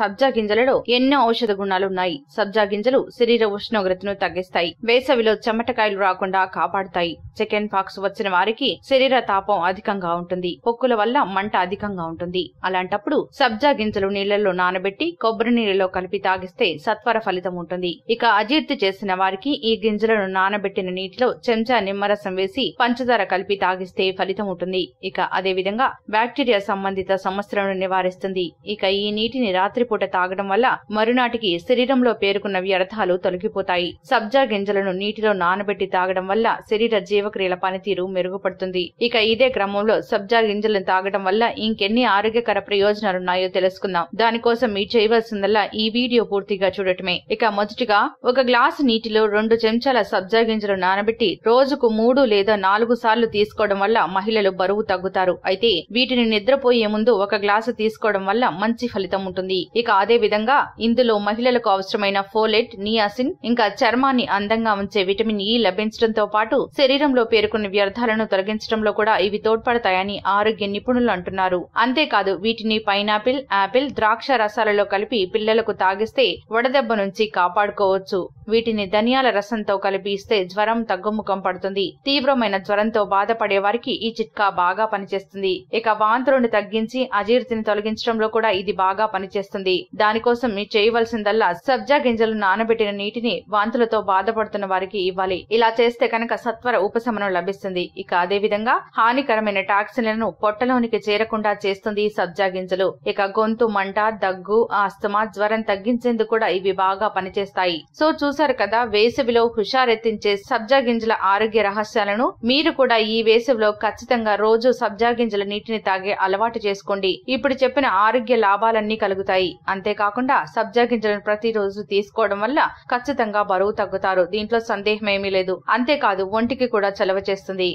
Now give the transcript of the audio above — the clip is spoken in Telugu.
సబ్జా గింజలలో ఎన్నో ఔషధ గుణాలున్నాయి సబ్జా గింజలు శరీర ఉష్ణోగ్రతను తగ్గిస్తాయి వేసవిలో చెమటకాయలు రాకుండా కాపాడుతాయి చికెన్ పాక్స్ వచ్చిన వారికి శరీర తాపం అధికంగా ఉంటుంది పొక్కుల వల్ల మంట అధికంగా ఉంటుంది అలాంటప్పుడు సబ్జా గింజలు నీళ్లలో నానబెట్టి కొబ్బరి నీళ్లలో కలిపి తాగిస్తే సత్వర ఫలితం ఉంటుంది ఇక అజీర్తి చేసిన వారికి ఈ గింజలను నానబెట్టిన నీటిలో చెంచా నిమ్మరసం వేసి పంచదార కలిపి తాగిస్తే ఫలితం ఉంటుంది ఇక అదేవిధంగా బ్యాక్టీరియా సంబంధిత సమస్యలను నివారిస్తుంది ఇక ఈ నీటిని రాత్రి పూట తాగడం వల్ల మరునాటికి శరీరంలో పేరుకున్న వ్యర్థాలు తొలగిపోతాయి సబ్జా గింజలను నీటిలో నానబెట్టి తాగడం వల్ల శరీర జీవక్రియల పనితీరు మెరుగుపడుతుంది ఇక ఇదే క్రమంలో సబ్జా గింజలను తాగడం వల్ల ఇంకెన్ని ఆరోగ్యకర ప్రయోజనాలున్నాయో తెలుసుకుందాం దానికోసం మీరు చేయవలసిందల్లా ఈ వీడియో పూర్తిగా చూడటమే ఇక మొదటిగా ఒక గ్లాసు నీటిలో రెండు చెంచాల సబ్జా గింజలు నానబెట్టి రోజుకు మూడు లేదా నాలుగు సార్లు తీసుకోవడం వల్ల మహిళలు బరువు తగ్గుతారు అయితే వీటిని నిద్రపోయే ముందు ఒక గ్లాసు తీసుకోవడం వల్ల మంచి ఫలితం ఉంటుంది ఇక అదే విధంగా ఇందులో మహిళలకు అవసరమైన ఫోలెట్ నియాసిన్ ఇంకా చర్మాన్ని అందంగా ఉంచే విటమిన్ ఈ e లభించడంతో పాటు శరీరంలో పేర్కొన్న వ్యర్థాలను తొలగించడంలో కూడా ఇవి తోడ్పడతాయని ఆరోగ్య నిపుణులు అంటున్నారు అంతేకాదు వీటిని పైనాపిల్ యాపిల్ ద్రాక్ష రసాలలో కలిపి పిల్లలకు తాగిస్తే వడదెబ్బ నుంచి కాపాడుకోవచ్చు వీటిని ధనియాల రసంతో కలిపి ఇస్తే జ్వరం తగ్గుముఖం పడుతుంది తీవ్రమైన జ్వరంతో బాధపడే వారికి ఈ చిట్కా బాగా పనిచేస్తుంది ఇక వాంతులను తగ్గించి అజీర్తిని తొలగించడంలో కూడా ఇది బాగా పనిచేస్తుంది వస్తుంది దానికోసం మీరు చేయవలసిందల్లా సబ్జా గింజలు నానబెట్టిన నీటిని వాంతులతో బాధపడుతున్న వారికి ఇవ్వాలి ఇలా చేస్తే కనుక సత్వర ఉపశమనం లభిస్తుంది ఇక అదే విధంగా హానికరమైన టాక్సిన్లను పొట్టలోనికి చేరకుండా చేస్తుంది ఈ సబ్జా గింజలు ఇక గొంతు మంట దగ్గు ఆస్తమా జ్వరం తగ్గించేందుకు కూడా ఇవి బాగా పనిచేస్తాయి సో చూసారు కదా వేసవిలో హుషారెత్తించే సబ్జా గింజల ఆరోగ్య రహస్యాలను మీరు కూడా ఈ వేసవిలో ఖచ్చితంగా రోజు సబ్జా గింజల నీటిని తాగే అలవాటు చేసుకోండి ఇప్పుడు చెప్పిన ఆరోగ్య లాభాలన్నీ కలుగుతాయి ఉంటాయి అంతేకాకుండా సబ్జా గింజలను ప్రతిరోజు తీసుకోవడం వల్ల ఖచ్చితంగా బరువు తగ్గుతారు దీంట్లో సందేహమేమీ లేదు అంతేకాదు ఒంటికి కూడా చలవ చేస్తుంది